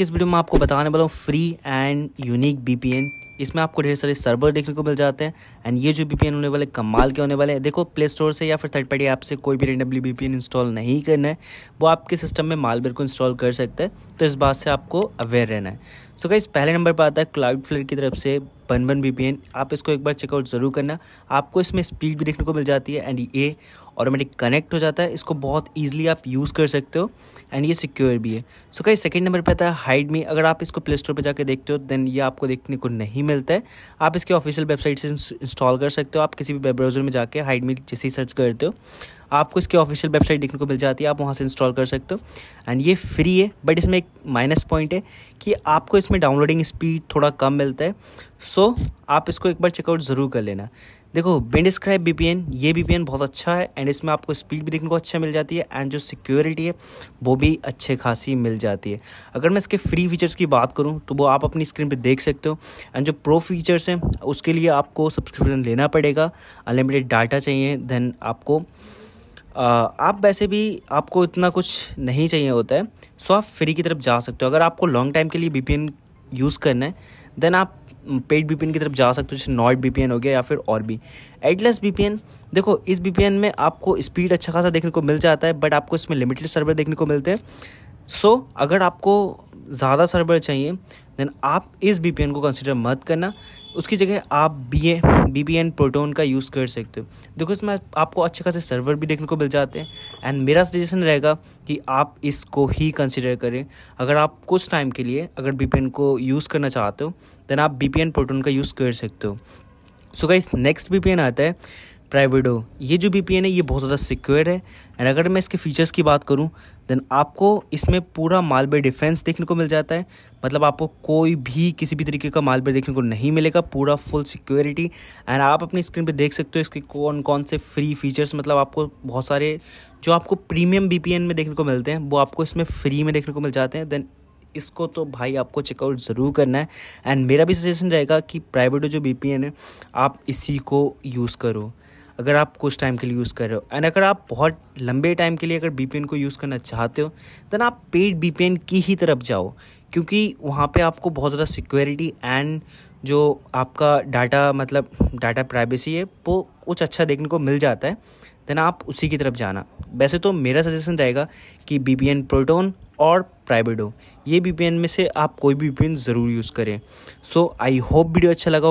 इस वीडियो में आपको बताने वाला हूँ फ्री एंड यूनिक बी इसमें आपको ढेर सारे सर्वर देखने को मिल जाते हैं एंड ये जो बी होने वाले कमाल के होने वाले हैं देखो प्ले स्टोर से या फिर थर्ड पार्टी ऐप से कोई भी रेंडमली बी इंस्टॉल नहीं करना है वो आपके सिस्टम में मालवेयर को इंस्टॉल कर सकते हैं तो इस बात से आपको अवेयर रहना है सो so गाइस पहले नंबर पर आता है क्लाउड फ्लेयर की तरफ से बन बन बी आप इसको एक बार चेकआउट ज़रूर करना आपको इसमें स्पीड भी देखने को मिल जाती है एंड ये ऑटोमेटिक कनेक्ट हो जाता है इसको बहुत ईजिली आप यूज़ कर सकते हो एंड ये सिक्योर भी है सो कहीं सेकेंड नंबर पर आता है हाइड मी अगर आप इसको प्ले स्टोर पर जाकर देखते हो देन ये आपको देखने को नहीं मिलता है आप इसके ऑफिशियल वेबसाइट से इंस्टॉल कर सकते हो आप किसी भी वेब ब्राउज़र में जाकर हाइड मी जैसे ही सर्च करते हो आपको इसके ऑफिशियल वेबसाइट देखने को मिल जाती है आप वहाँ से इंस्टॉल कर सकते हो एंड ये फ्री है बट इसमें एक माइनस पॉइंट है कि आपको इसमें डाउनलोडिंग स्पीड थोड़ा कम मिलता है सो so, आप इसको एक बार चेकआउट ज़रूर कर लेना देखो पी एन ये एन बहुत अच्छा है एंड इसमें आपको स्पीड भी देखने को अच्छा मिल जाती है एंड जो सिक्योरिटी है वो भी अच्छे खासी मिल जाती है अगर मैं इसके फ्री फीचर्स की बात करूँ तो वो आप अपनी स्क्रीन पर देख सकते हो एंड जो प्रो फीचर्स हैं उसके लिए आपको सब्सक्रिप्शन लेना पड़ेगा अनलिमिटेड डाटा चाहिए देन आपको आ, आप वैसे भी आपको इतना कुछ नहीं चाहिए होता है सो आप फ्री की तरफ जा सकते हो अगर आपको लॉन्ग टाइम के लिए बी यूज़ करना है देन आप पेड mm, बी की तरफ जा सकते हो जैसे नॉट बी हो गया या फिर और भी एडलेस बी देखो इस बी में आपको स्पीड अच्छा खासा देखने को मिल जाता है बट आपको इसमें लिमिटेड सर्वर देखने को मिलते हैं सो so, अगर आपको ज़्यादा सर्वर चाहिए देन आप इस बी पी एन को कंसिडर मत करना उसकी जगह आप B A B P N proton का यूज़ कर सकते हो देखो इसमें आपको अच्छे खासे सर्वर भी देखने को मिल जाते हैं एंड मेरा सजेशन रहेगा कि आप इसको ही कंसिडर करें अगर आप कुछ टाइम के लिए अगर बी पी एन को यूज़ करना चाहते हो देन आप बी पी एन प्रोटोन का यूज़ कर सकते हो so guys next B P N आता है प्राइवेडो ये जो वी है ये बहुत ज़्यादा सिक्योर है एंड अगर मैं इसके फीचर्स की बात करूँ देन आपको इसमें पूरा मालवे डिफेंस देखने को मिल जाता है मतलब आपको कोई भी किसी भी तरीके का मालवे देखने को नहीं मिलेगा पूरा फुल सिक्योरिटी एंड आप अपनी स्क्रीन पे देख सकते हो इसके कौन कौन से फ्री फीचर्स मतलब आपको बहुत सारे जो आपको प्रीमियम बी में देखने को मिलते हैं वो आपको इसमें फ्री में देखने को मिल जाते हैं देन इसको तो भाई आपको चेकआउट ज़रूर करना है एंड मेरा भी सजेशन रहेगा कि प्राइवेट जो बी है आप इसी को यूज़ करो अगर आप कुछ टाइम के लिए यूज़ कर रहे हो एंड अगर आप बहुत लंबे टाइम के लिए अगर बी को यूज़ करना चाहते हो दैन आप पेड बी की ही तरफ जाओ क्योंकि वहाँ पे आपको बहुत ज़्यादा सिक्योरिटी एंड जो आपका डाटा मतलब डाटा प्राइवेसी है वो कुछ अच्छा देखने को मिल जाता है देन आप उसी की तरफ जाना वैसे तो मेरा सजेशन रहेगा कि बी पी एन प्रोटोन और प्राइवेडो ये बी पी एन में से आप कोई भी बी पी एन ज़रूर यूज़ करें सो आई होप वीडियो अच्छा लगा